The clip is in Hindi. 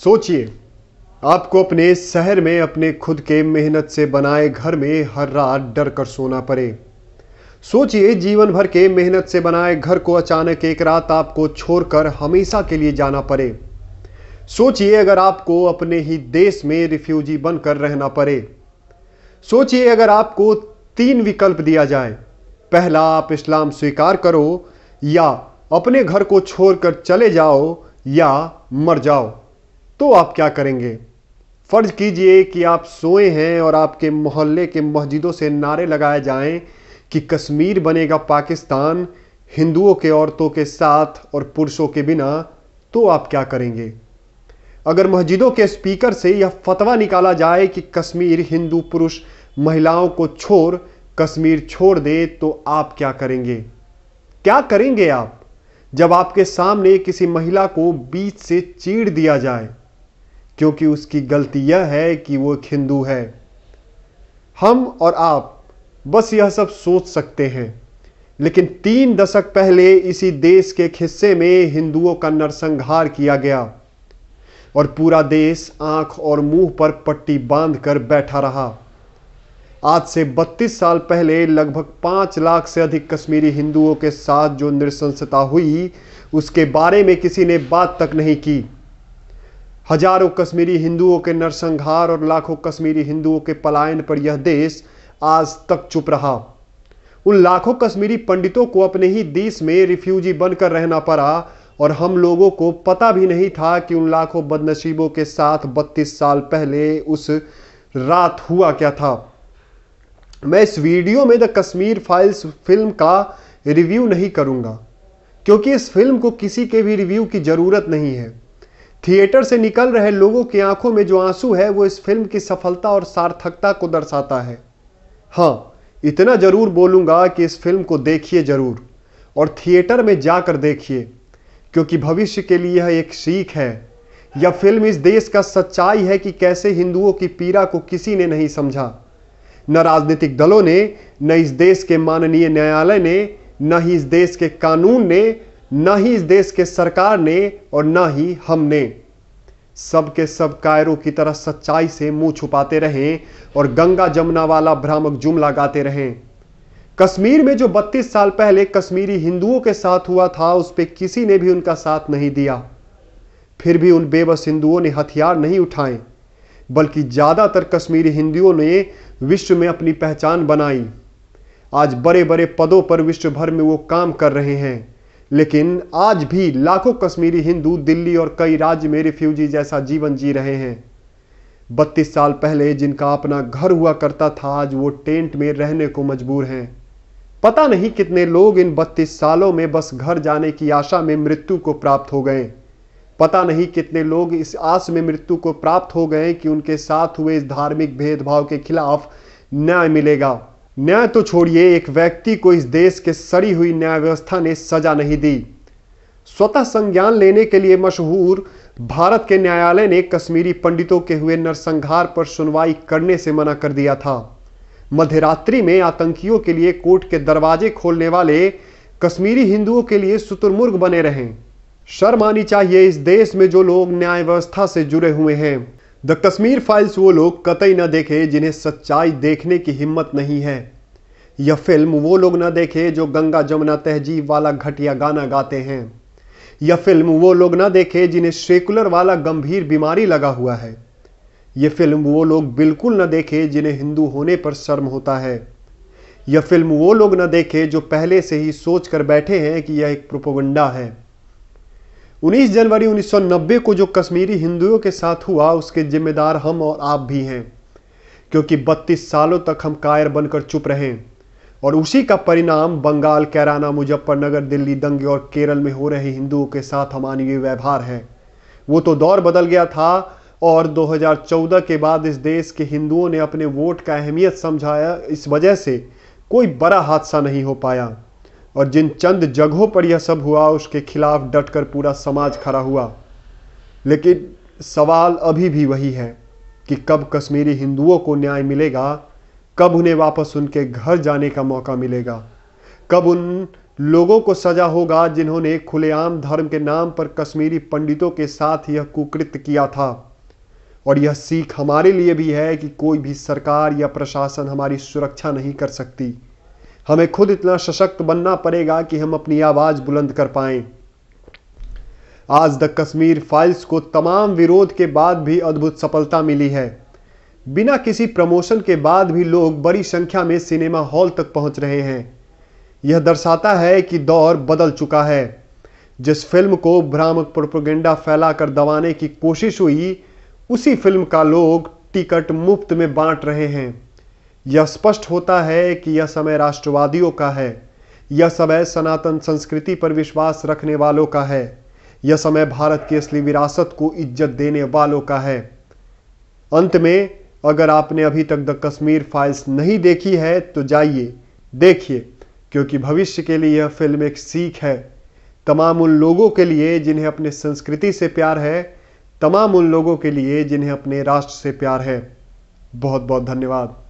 सोचिए आपको अपने शहर में अपने खुद के मेहनत से बनाए घर में हर रात डर कर सोना पड़े सोचिए जीवन भर के मेहनत से बनाए घर को अचानक एक रात आपको छोड़कर हमेशा के लिए जाना पड़े सोचिए अगर आपको अपने ही देश में रिफ्यूजी बनकर रहना पड़े सोचिए अगर आपको तीन विकल्प दिया जाए पहला आप इस्लाम स्वीकार करो या अपने घर को छोड़कर चले जाओ या मर जाओ तो आप क्या करेंगे फ़र्ज कीजिए कि आप सोए हैं और आपके मोहल्ले के मस्जिदों से नारे लगाए जाएं कि कश्मीर बनेगा पाकिस्तान हिंदुओं के औरतों के साथ और पुरुषों के बिना तो आप क्या करेंगे अगर मस्जिदों के स्पीकर से यह फतवा निकाला जाए कि कश्मीर हिंदू पुरुष महिलाओं को छोड़ कश्मीर छोड़ दे तो आप क्या करेंगे क्या करेंगे आप जब आपके सामने किसी महिला को बीच से चीर दिया जाए क्योंकि उसकी गलती यह है कि वो एक हिंदू है हम और आप बस यह सब सोच सकते हैं लेकिन तीन दशक पहले इसी देश के एक हिस्से में हिंदुओं का नरसंहार किया गया और पूरा देश आंख और मुंह पर पट्टी बांधकर बैठा रहा आज से 32 साल पहले लगभग 5 लाख से अधिक कश्मीरी हिंदुओं के साथ जो नृशंसता हुई उसके बारे में किसी ने बात तक नहीं की हजारों कश्मीरी हिंदुओं के नरसंहार और लाखों कश्मीरी हिंदुओं के पलायन पर यह देश आज तक चुप रहा उन लाखों कश्मीरी पंडितों को अपने ही देश में रिफ्यूजी बनकर रहना पड़ा और हम लोगों को पता भी नहीं था कि उन लाखों बदनसीबों के साथ 32 साल पहले उस रात हुआ क्या था मैं इस वीडियो में द कश्मीर फाइल्स फिल्म का रिव्यू नहीं करूंगा क्योंकि इस फिल्म को किसी के भी रिव्यू की ज़रूरत नहीं है थिएटर से निकल रहे लोगों की आंखों में जो आंसू है वो इस फिल्म की सफलता और सार्थकता को दर्शाता है हाँ इतना ज़रूर बोलूंगा कि इस फिल्म को देखिए ज़रूर और थिएटर में जाकर देखिए क्योंकि भविष्य के लिए यह एक सीख है यह फिल्म इस देश का सच्चाई है कि कैसे हिंदुओं की पीड़ा को किसी ने नहीं समझा न राजनीतिक दलों ने न इस देश के माननीय न्यायालय ने न ही इस देश के कानून ने न ही इस देश के सरकार ने और न ही हमने सब के सब कायरों की तरह सच्चाई से मुंह छुपाते रहे और गंगा जमुना वाला भ्रामक जुमला गाते रहे कश्मीर में जो 32 साल पहले कश्मीरी हिंदुओं के साथ हुआ था उस पर किसी ने भी उनका साथ नहीं दिया फिर भी उन बेबस हिंदुओं ने हथियार नहीं उठाए बल्कि ज़्यादातर कश्मीरी हिंदुओं ने विश्व में अपनी पहचान बनाई आज बड़े बड़े पदों पर विश्व भर में वो काम कर रहे हैं लेकिन आज भी लाखों कश्मीरी हिंदू दिल्ली और कई राज्य में रिफ्यूजी जैसा जीवन जी रहे हैं बत्तीस साल पहले जिनका अपना घर हुआ करता था आज वो टेंट में रहने को मजबूर हैं पता नहीं कितने लोग इन बत्तीस सालों में बस घर जाने की आशा में मृत्यु को प्राप्त हो गए पता नहीं कितने लोग इस आस में मृत्यु को प्राप्त हो गए कि उनके साथ हुए इस धार्मिक भेदभाव के खिलाफ न्याय मिलेगा न्याय तो छोड़िए एक व्यक्ति को इस देश के सड़ी हुई न्याय व्यवस्था ने सजा नहीं दी स्वतः संज्ञान लेने के लिए मशहूर भारत के न्यायालय ने कश्मीरी पंडितों के हुए नरसंहार पर सुनवाई करने से मना कर दिया था मध्यरात्रि में आतंकियों के लिए कोर्ट के दरवाजे खोलने वाले कश्मीरी हिंदुओं के लिए सुतुरमुर्ग बने रहे शर्म आनी चाहिए इस देश में जो लोग न्याय व्यवस्था से जुड़े हुए हैं द कश्मीर फाइल्स वो लोग कतई ना देखे जिन्हें सच्चाई देखने की हिम्मत नहीं है यह फिल्म वो लोग ना देखे जो गंगा जमुना तहजीब वाला घटिया गाना गाते हैं यह फिल्म वो लोग ना देखे जिन्हें सेकुलर वाला गंभीर बीमारी लगा हुआ है यह फिल्म वो लोग बिल्कुल ना देखे जिन्हें हिंदू होने पर शर्म होता है यह फिल्म वो लोग ना देखे जो पहले से ही सोच कर बैठे हैं कि यह एक प्रोपोगंडा है 19 जनवरी 1990 को जो कश्मीरी हिंदुओं के साथ हुआ उसके जिम्मेदार हम और आप भी हैं क्योंकि 32 सालों तक हम कायर बनकर चुप रहे और उसी का परिणाम बंगाल कैराना मुजफ्फरनगर दिल्ली दंगे और केरल में हो रहे हिंदुओं के साथ अमानवीय व्यवहार है वो तो दौर बदल गया था और 2014 के बाद इस देश के हिंदुओं ने अपने वोट का अहमियत समझाया इस वजह से कोई बड़ा हादसा नहीं हो पाया और जिन चंद जगहों पर यह सब हुआ उसके खिलाफ डटकर पूरा समाज खड़ा हुआ लेकिन सवाल अभी भी वही है कि कब कश्मीरी हिंदुओं को न्याय मिलेगा कब उन्हें वापस उनके घर जाने का मौका मिलेगा कब उन लोगों को सजा होगा जिन्होंने खुलेआम धर्म के नाम पर कश्मीरी पंडितों के साथ यह कुकृत किया था और यह सीख हमारे लिए भी है कि कोई भी सरकार या प्रशासन हमारी सुरक्षा नहीं कर सकती हमें खुद इतना सशक्त बनना पड़ेगा कि हम अपनी आवाज़ बुलंद कर पाए आज द कश्मीर फाइल्स को तमाम विरोध के बाद भी अद्भुत सफलता मिली है बिना किसी प्रमोशन के बाद भी लोग बड़ी संख्या में सिनेमा हॉल तक पहुंच रहे हैं यह दर्शाता है कि दौर बदल चुका है जिस फिल्म को भ्रामक प्रोपोगेंडा फैलाकर दबाने की कोशिश हुई उसी फिल्म का लोग टिकट मुफ्त में बांट रहे हैं यह स्पष्ट होता है कि यह समय राष्ट्रवादियों का है यह समय सनातन संस्कृति पर विश्वास रखने वालों का है यह समय भारत की असली विरासत को इज्जत देने वालों का है अंत में अगर आपने अभी तक द कश्मीर फाइल्स नहीं देखी है तो जाइए देखिए क्योंकि भविष्य के लिए यह फिल्म एक सीख है तमाम उन लोगों के लिए जिन्हें अपने संस्कृति से प्यार है तमाम उन लोगों के लिए जिन्हें अपने राष्ट्र से प्यार है बहुत बहुत धन्यवाद